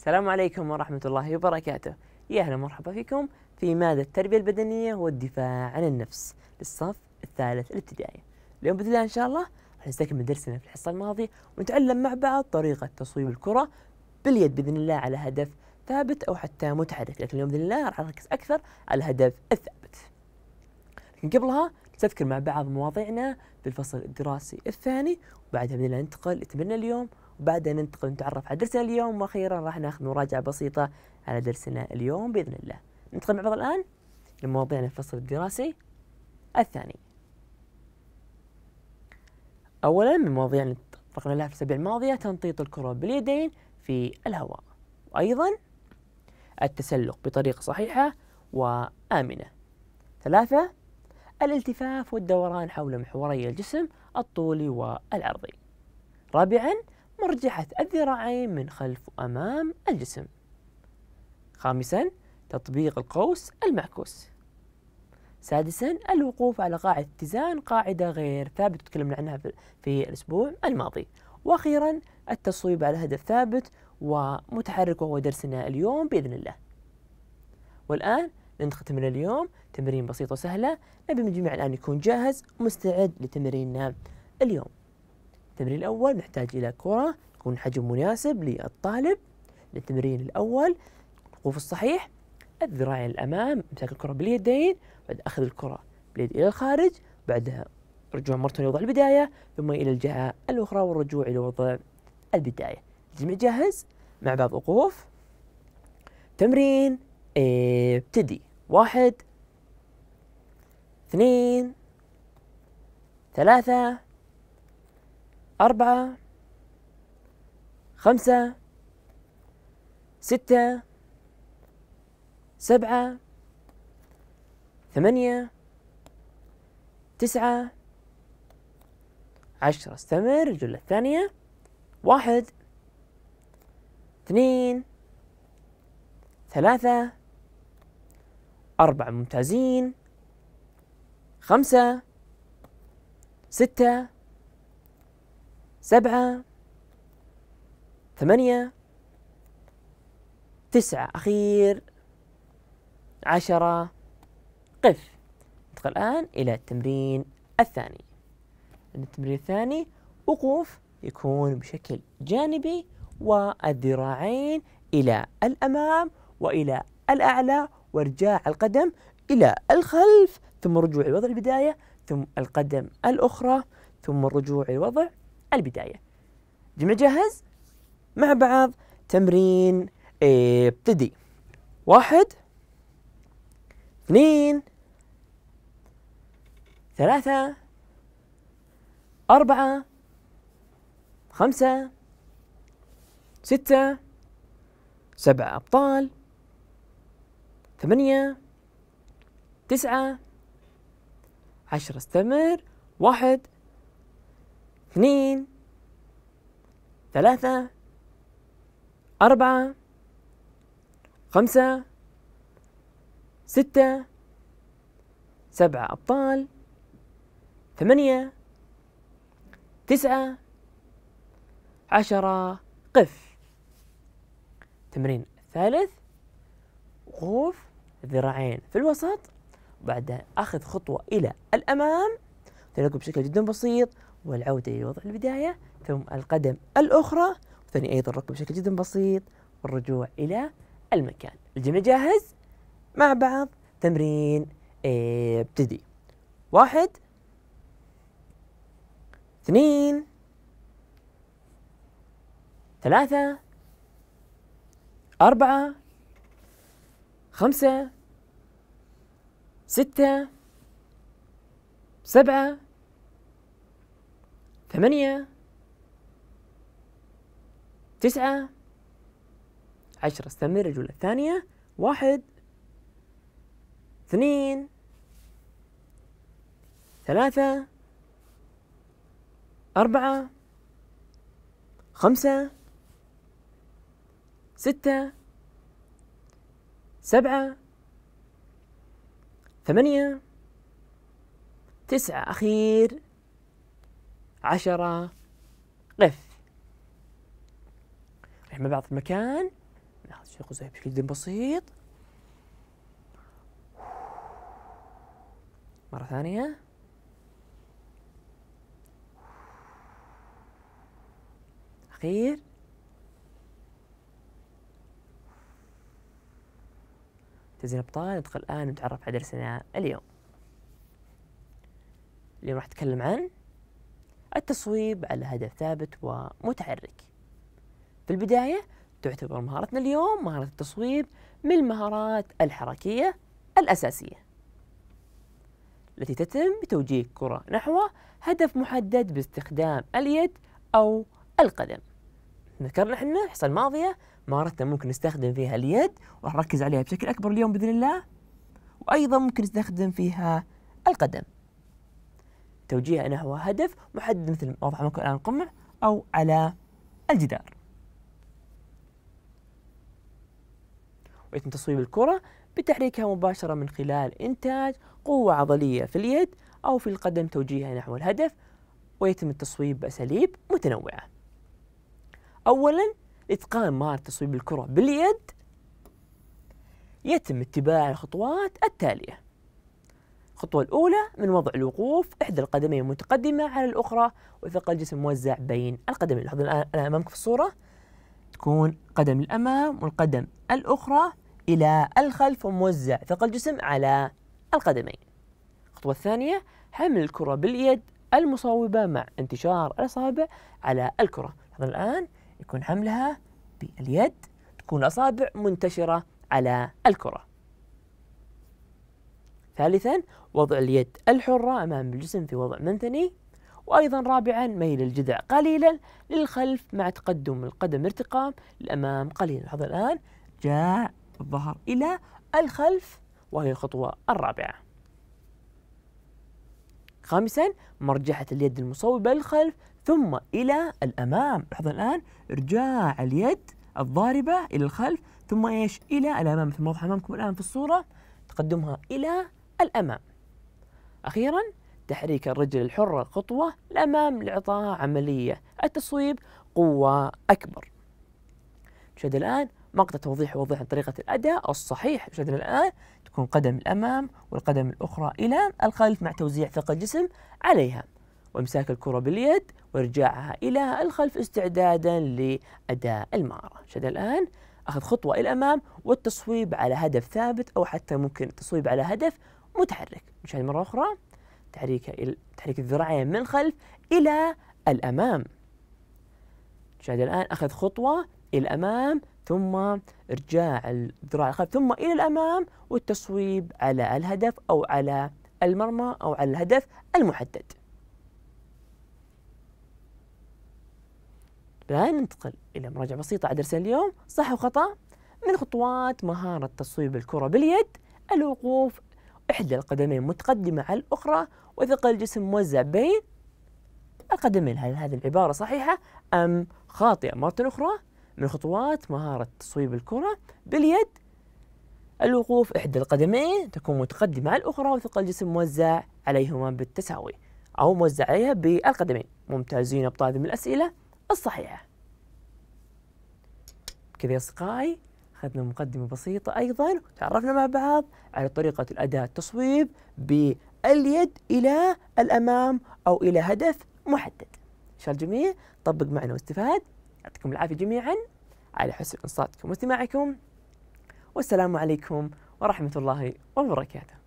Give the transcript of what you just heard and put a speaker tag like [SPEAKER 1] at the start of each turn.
[SPEAKER 1] السلام عليكم ورحمة الله وبركاته يا أهلا ومرحبا فيكم في مادة التربية البدنية والدفاع عن النفس للصف الثالث الابتدائي اليوم بإذن الله إن شاء الله راح نستكمل درسنا في الحصة الماضية ونتعلم مع بعض طريقة تصويب الكرة باليد بإذن الله على هدف ثابت أو حتى متحرك لكن اليوم بإذن الله راح نركز أكثر على الهدف الثابت لكن قبلها نستذكر مع بعض مواضيعنا في الفصل الدراسي الثاني وبعدها بإذن الله ننتقل لتمرين اليوم بعدها ننتقل نتعرف على درسنا اليوم واخيرا راح ناخذ مراجعه بسيطه على درسنا اليوم باذن الله ننتقل مع بعض الان لمواضيعنا الفصل الدراسي الثاني اولا من المواضيع اللي اتطرقنا لها في الاسابيع الماضيه تنطيط الكره باليدين في الهواء وايضا التسلق بطريقه صحيحه وامنه ثلاثه الالتفاف والدوران حول محوري الجسم الطولي والعرضي رابعا مرجحة الذراعين من خلف وأمام الجسم خامسا تطبيق القوس المعكوس سادسا الوقوف على قاعدة اتزان قاعدة غير ثابتة تكلمنا عنها في الأسبوع الماضي وأخيرا التصويب على هدف ثابت ومتحرك وهو درسنا اليوم بإذن الله والآن نختم اليوم تمرين بسيط وسهلة نبي من الجميع الآن يكون جاهز ومستعد لتمريننا اليوم التمرين الأول نحتاج إلى كرة تكون حجم مناسب للطالب للتمرين الأول الوقوف الصحيح الذراعين الأمام امساك الكرة باليدين بعد أخذ الكرة باليد إلى الخارج بعدها رجوع مرتين لوضع البداية ثم إلى الجهة الأخرى والرجوع إلى وضع البداية الجميع جاهز مع بعض وقوف تمرين ابتدي واحد اثنين ثلاثة أربعة خمسة ستة سبعة ثمانية تسعة عشرة استمر الجلة الثانية واحد اثنين ثلاثة أربعة ممتازين خمسة ستة سبعة ثمانية تسعة أخير عشرة قف ندخل الآن إلى التمرين الثاني التمرين الثاني وقوف يكون بشكل جانبي والذراعين إلى الأمام وإلى الأعلى وارجاع القدم إلى الخلف ثم رجوع الوضع البداية ثم القدم الأخرى ثم الرجوع الوضع البداية جميع جاهز؟ مع بعض تمرين ابتدي واحد اثنين ثلاثة أربعة خمسة ستة سبعة أبطال ثمانية تسعة عشرة استمر واحد اثنين ثلاثة أربعة خمسة ستة سبعة أبطال ثمانية تسعة عشرة قف تمرين ثالث وقوف ذراعين في الوسط بعدها أخذ خطوة إلى الأمام تلقوا بشكل جدا بسيط والعودة إلى وضع البداية ثم القدم الأخرى ثاني أيضا الركب بشكل جدا بسيط والرجوع إلى المكان الجميع جاهز؟ مع بعض تمرين آه، ابتدي واحد اثنين ثلاثة أربعة خمسة ستة سبعة ثمانية تسعة عشرة استمر الجولة الثانية واحد اثنين ثلاثة أربعة خمسة ستة سبعة ثمانية تسعة أخير عشرة قف نروح مع بعض المكان ناخذ شيء قزح بشكل جدا بسيط مرة ثانية أخير تزين أبطال ندخل الآن نتعرف على درسنا اليوم اليوم راح أتكلم عن التصويب على هدف ثابت ومتحرك في البداية تعتبر مهارتنا اليوم مهارة التصويب من المهارات الحركية الأساسية التي تتم بتوجيه كرة نحو هدف محدد باستخدام اليد أو القدم ذكرنا احنا الحصة الماضية مهارتنا ممكن نستخدم فيها اليد وراح نركز عليها بشكل أكبر اليوم بإذن الله وأيضا ممكن نستخدم فيها القدم توجيهها نحو هدف محدد مثل وضع مكان على القمة أو على الجدار ويتم تصويب الكرة بتحريكها مباشرة من خلال إنتاج قوة عضلية في اليد أو في القدم توجيهها نحو الهدف ويتم التصويب بأساليب متنوعة أولا إتقان مهارة تصويب الكرة باليد يتم اتباع الخطوات التالية الخطوة الأولى من وضع الوقوف إحدى القدمين متقدمة على الأخرى وثقل الجسم موزع بين القدمين لاحظوا الآن أمامك في الصورة تكون قدم الأمام والقدم الأخرى إلى الخلف وموزع ثقل الجسم على القدمين الخطوة الثانية حمل الكرة باليد المصوبة مع انتشار الأصابع على الكرة هذا الآن يكون حملها باليد تكون الأصابع منتشرة على الكرة ثالثا وضع اليد الحرة أمام الجسم في وضع منثني وأيضا رابعا ميل الجذع قليلا للخلف مع تقدم القدم ارتقام للأمام قليلا هذا الآن جاء الظهر إلى الخلف وهي الخطوة الرابعة خامسا مرجحة اليد المصوبة للخلف ثم إلى الأمام لحظة الآن إرجاع اليد الضاربة إلى الخلف ثم إيش إلى الأمام مثل ما أمامكم الآن في الصورة تقدمها إلى الأمام أخيرا تحريك الرجل الحرة خطوة الأمام لإعطاء عملية التصويب قوة أكبر نشاهد الآن مقطع توضيح وضيح عن طريقة الأداء الصحيح نشاهدنا الآن تكون قدم الأمام والقدم الأخرى إلى الخلف مع توزيع ثقل الجسم عليها وإمساك الكرة باليد وإرجاعها إلى الخلف استعدادا لأداء المهارة نشاهد الآن أخذ خطوة إلى الأمام والتصويب على هدف ثابت أو حتى ممكن التصويب على هدف متحرك نشاهد يعني مرة أخرى تحريك تحريك الذراعين من الخلف إلى الأمام نشاهد يعني الآن أخذ خطوة إلى الأمام ثم إرجاع الذراع الخلف ثم إلى الأمام والتصويب على الهدف أو على المرمى أو على الهدف المحدد الآن ننتقل إلى مراجعة بسيطة على درسنا اليوم صح وخطأ من خطوات مهارة تصويب الكرة باليد الوقوف إحدى القدمين متقدمة على الأخرى وثقل الجسم موزع بين القدمين هل هذه العبارة صحيحة أم خاطئة مرة أخرى من خطوات مهارة تصويب الكرة باليد الوقوف إحدى القدمين تكون متقدمة على الأخرى وثقل الجسم موزع عليهما بالتساوي أو موزع عليها بالقدمين ممتازين أبطال من الأسئلة الصحيحة كذا يا أصدقائي أخذنا مقدمة بسيطة أيضا تعرفنا مع بعض على طريقة الأداة التصويب باليد إلى الأمام أو إلى هدف محدد إن شاء الله الجميع طبق معنا واستفاد يعطيكم العافية جميعا على حسن إنصاتكم واستماعكم والسلام عليكم ورحمة الله وبركاته